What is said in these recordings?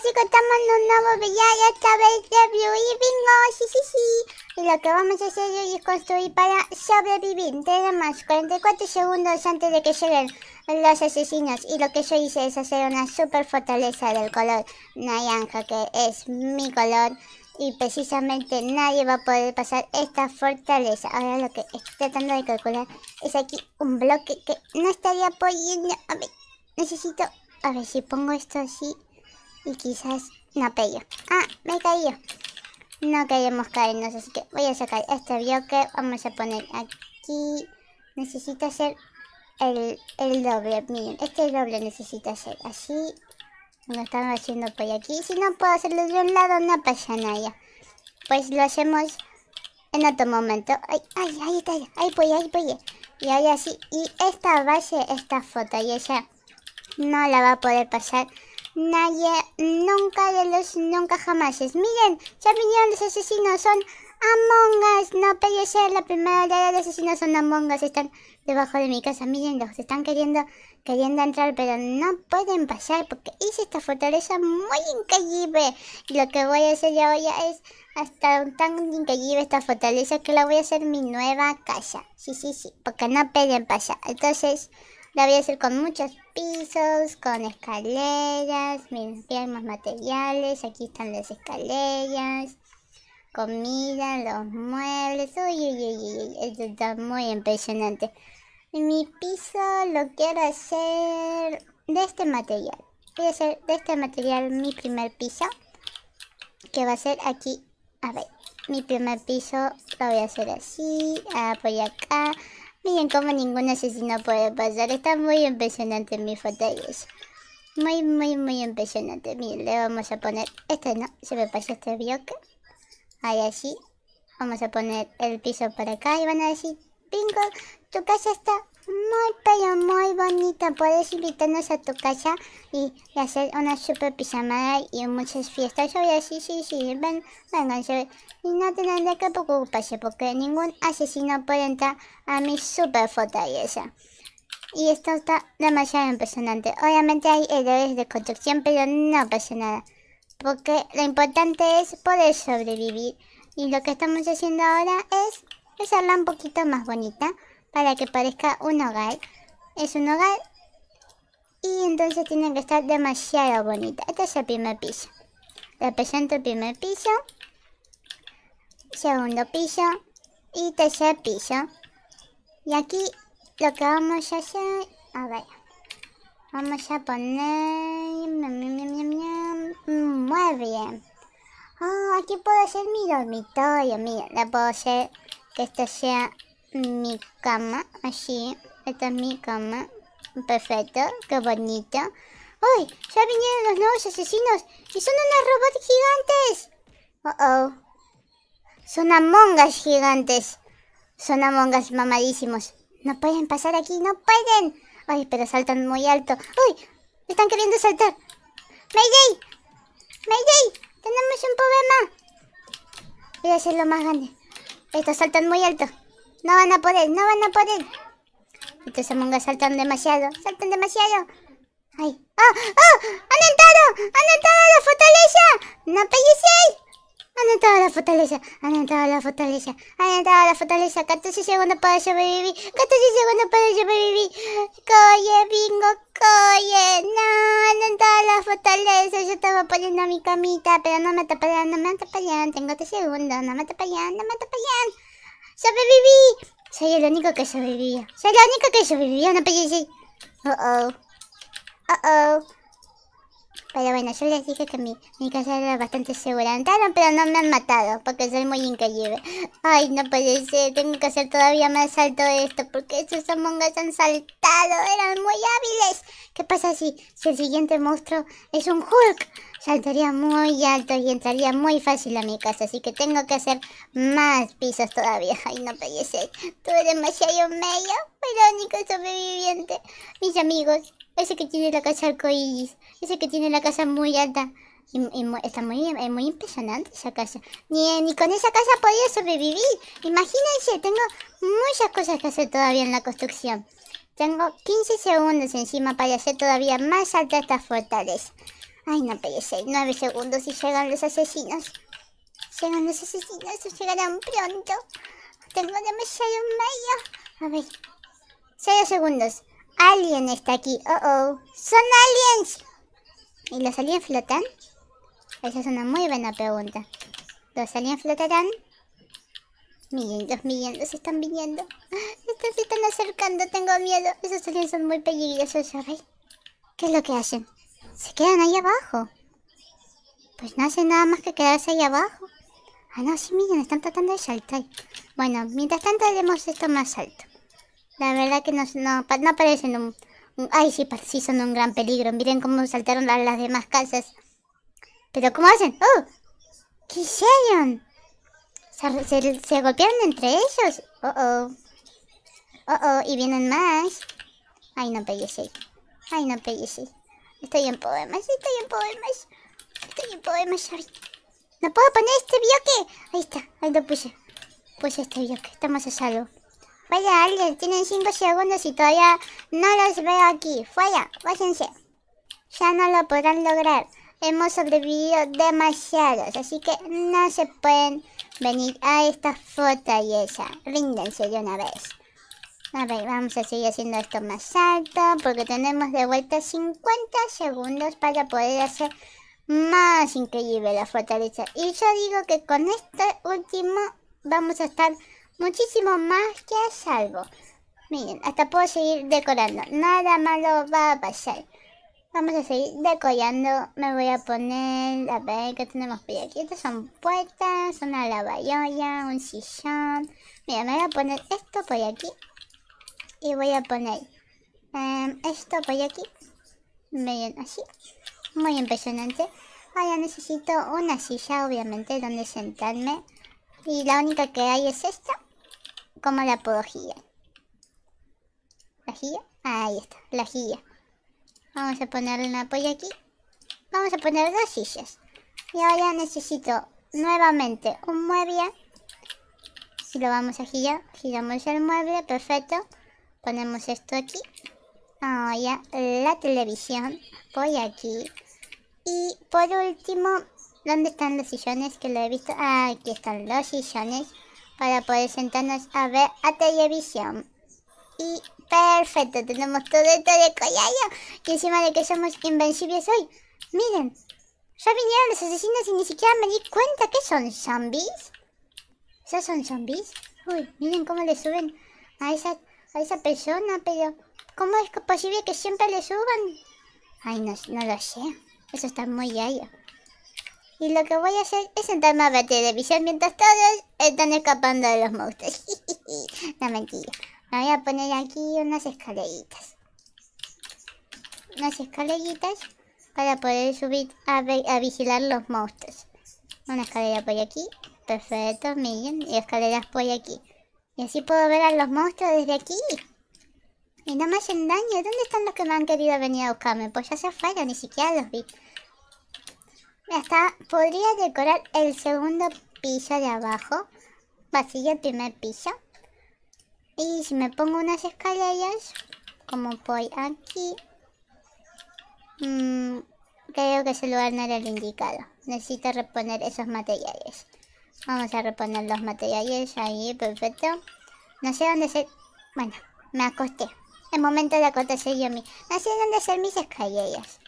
que estamos en un nuevo video, esta vez de y bingo, Y lo que vamos a hacer hoy es construir para sobrevivir. Tenemos 44 segundos antes de que lleguen los asesinos. Y lo que yo hice es hacer una super fortaleza del color naranja, que es mi color. Y precisamente nadie va a poder pasar esta fortaleza. Ahora lo que estoy tratando de calcular es aquí un bloque que no estaría apoyando A ver, necesito... A ver si pongo esto así y quizás no pello. Ah, me he caído. No queremos caernos, así que voy a sacar este bloque. Vamos a poner aquí. Necesito hacer el, el doble. Miren, este doble necesito hacer así. Lo estamos haciendo por aquí. Si no puedo hacerlo de un lado, no pasa nada. Pues lo hacemos en otro momento. Ay, ay, ahí está. Ahí ahí Y ahora sí. Y esta base, esta foto, y ella no la va a poder pasar nadie nunca de los nunca jamás. Miren, ya vinieron los asesinos, son Among Us. No puede ser la primera hora de los asesinos, son Among Us. Están debajo de mi casa, miren, los están queriendo, queriendo entrar, pero no pueden pasar porque hice esta fortaleza muy increíble. Y Lo que voy a hacer ya hoy es hasta tan increíble esta fortaleza que la voy a hacer mi nueva casa. Sí, sí, sí, porque no pueden pasar. Entonces... La voy a hacer con muchos pisos, con escaleras, hay más materiales, aquí están las escaleras, comida, los muebles, uy, uy, uy, uy, esto está muy impresionante. Mi piso lo quiero hacer de este material. Voy a hacer de este material mi primer piso, que va a ser aquí, a ver, mi primer piso lo voy a hacer así, ah, por acá, Miren como ningún asesino puede pasar. Está muy impresionante mis batallas. Muy, muy, muy impresionante. Miren, le vamos a poner... Este no, se me pasó este bloque. Ahí así. Vamos a poner el piso para acá y van a decir... Bingo, tu casa está muy, pero muy bonita, Puedes invitarnos a tu casa y, hacer una super pijamada y muchas fiestas. Oye, sí, sí, sí, ven, voy. Y no de que preocuparse porque ningún asesino puede entrar a mi super fortaleza. Y esto está demasiado impresionante. Obviamente hay errores de construcción, pero no pasa nada. Porque lo importante es poder sobrevivir. Y lo que estamos haciendo ahora es hacerla un poquito más bonita para que parezca un hogar. Es un hogar y entonces tiene que estar demasiado bonita. Este es el primer piso. Represento el primer piso, segundo piso y tercer piso. Y aquí lo que vamos a hacer, a ver, vamos a poner muy bien. Ah, aquí puedo hacer mi dormitorio, mira, le puedo hacer que esto sea mi cama, así. Esta es mi cama. Perfecto, qué bonito. ¡Uy! Ya vinieron los nuevos asesinos y son unos robots gigantes. Oh, oh. Son amongas gigantes. Son amongas mamadísimos. No pueden pasar aquí, no pueden. Ay, pero saltan muy alto. ¡Uy! Están queriendo saltar. ¡Mayday! ¡Mayday! ¡Tenemos un problema! Voy a hacerlo más grande. Estos saltan muy alto. No van a poder, no van a poder. Estos amongas saltan demasiado, saltan demasiado. ¡Ay! ah, ah, ¡Han entrado! ¡Han entrado a la fortaleza! ¡No pellicéis! Han entrado a la fortaleza, han entrado a la fortaleza, han entrado a la fortaleza, 14 segundos para sobrevivir, 14 segundos para sobrevivir. Coye, bingo, coye, no, han entrado a la fortaleza, yo estaba poniendo mi camita, pero no me ataparían, no me ataparían, tengo 3 segundos, no me ataparían, no me ataparían. ¡Sobreviví! Soy el único que sobrevivió. Soy el único que sobrevivió, no pensé. Uh oh. Uh oh. Pero bueno, yo les dije que mi, mi casa era bastante segura. Entraron, pero no me han matado, porque soy muy increíble. Ay, no puede ser, tengo que hacer todavía más alto esto, porque esos amongas han saltado, eran muy hábiles. ¿Qué pasa si, el siguiente monstruo es un Hulk? Saltaría muy alto y entraría muy fácil a mi casa, así que tengo que hacer más pisos todavía. Ay, no puede ser, Tuve demasiado medio, pero único sobreviviente. Mis amigos, ese que tiene la casa arcoíris, ese que tiene la casa muy alta. Y, está muy, muy impresionante esa casa. Ni, ni con esa casa podía sobrevivir. Imagínense, tengo muchas cosas que hacer todavía en la construcción. Tengo 15 segundos encima para hacer todavía más alta esta fortaleza. Ay, no pese. 9 segundos y llegan los asesinos. Llegan los asesinos, llegarán pronto. Tengo demasiado medio. A ver. 6 segundos. Alien está aquí. Oh, oh. ¡Son aliens! ¿Y los aliens flotan? Esa es una muy buena pregunta. ¿Los aliens flotarán? Miren, los miren, están viniendo. Estos se están acercando, tengo miedo. Esos aliens son muy peligrosos, sabes. ¿Qué es lo que hacen? Se quedan ahí abajo. Pues no hacen nada más que quedarse ahí abajo. Ah, no, sí, miren, están tratando de saltar. Bueno, mientras tanto haremos esto más alto. La verdad que no, no, no parecen un, Ay, sí, sí son un gran peligro. Miren cómo saltaron las, demás casas. Pero ¿cómo hacen? ¡Oh! ¿Qué hicieron? ¿Se, se, golpearon entre ellos? ¡Oh, oh! ¡Oh, oh! Y vienen más. Ay, no sí Ay, no sí Estoy en poemas, estoy en poemas. Estoy en poemas, sorry. No puedo poner este bioque! Ahí está, ahí lo puse. Puse este bioque. estamos más salvo. Vaya alguien, tienen 5 segundos y todavía no los veo aquí. Fuera, váyanse. Ya no lo podrán lograr. Hemos sobrevivido demasiados, así que no se pueden venir a esta foto y esa. Ríndense de una vez. A ver, vamos a seguir haciendo esto más alto porque tenemos de vuelta 50 segundos para poder hacer más increíble la fortaleza. Y yo digo que con este último vamos a estar muchísimo más que salvo. Miren, hasta puedo seguir decorando. Nada malo va a pasar. Vamos a seguir decorando. Me voy a poner, a ver, que tenemos por aquí? Estas son puertas, una lavalloya, un sillón. Mira, me voy a poner esto por aquí. Y voy a poner em, esto por aquí. Miren, así. Muy impresionante. Ahora necesito una silla, obviamente, donde sentarme. Y la única que hay es esta como la girar ¿La gilla? Ahí está, la gilla. Vamos a ponerle una polla aquí. Vamos a poner dos sillas. Y ahora necesito nuevamente un mueble. Si lo vamos a girar, giramos el mueble, perfecto. Ponemos esto aquí. Ahora la televisión, voy aquí. Y por último, ¿dónde están los sillones que lo he visto? Ah, aquí están los sillones para poder sentarnos a ver a televisión. Y perfecto, tenemos todo esto de collayo Y encima de que somos invencibles hoy. Miren, ya vinieron los asesinos y ni siquiera me di cuenta que son zombies. ¿Esos son zombies? Uy, miren cómo le suben a esa, a esa persona, pero ¿cómo es posible que siempre le suban? Ay, no, no lo sé. Eso está muy gallo. Y lo que voy a hacer es sentarme a ver televisión mientras todos están escapando de los monstruos. no mentira. Me voy a poner aquí unas escaleritas. Unas escaleritas para poder subir a, vigilar los monstruos. Una escalera por aquí. Perfecto, miren. Y escaleras por aquí. Y así puedo ver a los monstruos desde aquí. Y no me hacen daño. ¿Dónde están los que me han querido venir a buscarme? Pues ya se fueron, ni siquiera los vi. Está, podría decorar el segundo piso de abajo, vacío el primer piso. Y si me pongo unas escaleras, como voy aquí, mm, creo que ese lugar no era el indicado. Necesito reponer esos materiales. Vamos a reponer los materiales ahí, perfecto. No sé dónde ser... Bueno, me acosté. El momento de acostarse yo a No sé dónde ser mis escaleras.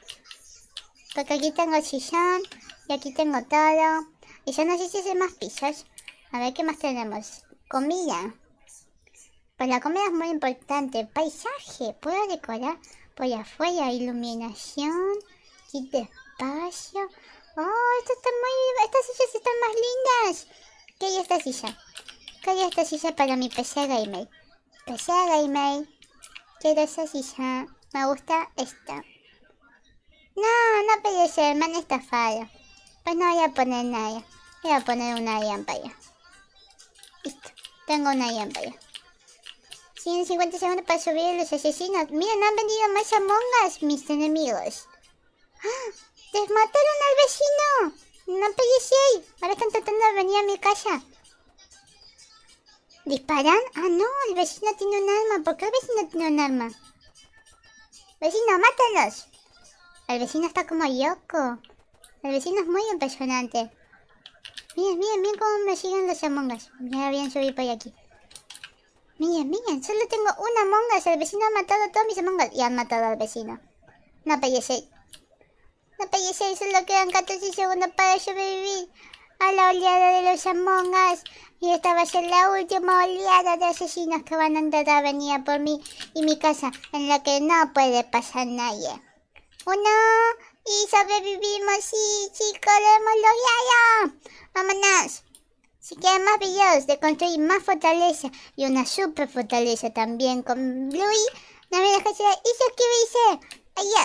Porque aquí tengo sillón y aquí tengo todo. Y ya no sé si hay más pisos. A ver qué más tenemos. Comida. Pues la comida es muy importante. Paisaje. Puedo decorar por afuera. Iluminación. Kit espacio. Oh, estas están muy... Estas sillas están más lindas. ¿Qué hay esta silla? ¿Qué hay esta silla para mi PC Gamer? PC Gamer. Quiero esa silla. Me gusta esta. No, no ser, me han estafado. Pues no voy a poner nada. Voy a poner una allá. Listo. Tengo una lámpara. 150 segundos para subir a los asesinos. Miren, han venido más Among mis enemigos. ¡Ah! mataron al vecino! ¡No ser, Ahora están tratando de venir a mi casa. ¿Disparan? Ah, no, el vecino tiene un arma. ¿Por qué el vecino tiene un arma? Vecino, mátalos. El vecino está como loco. El vecino es muy impresionante. Miren, miren, miren cómo me siguen los Among Us. Ya habían subido por aquí. Miren, miren, solo tengo una Among El vecino ha matado a todos mis Among Us. Y han matado al vecino. No pellece. No pellece, solo quedan 14 segundos para sobrevivir a la oleada de los Among Y esta va a ser la última oleada de asesinos que van a entrar a venir por mí y mi casa, en la que no puede pasar nadie y sobrevivimos, y chicos, lo hemos logrado. Vámonos. Si quieren más videos de construir más fortaleza y una super fortaleza también con Bluey, no me dejes de y suscribirse. Adiós.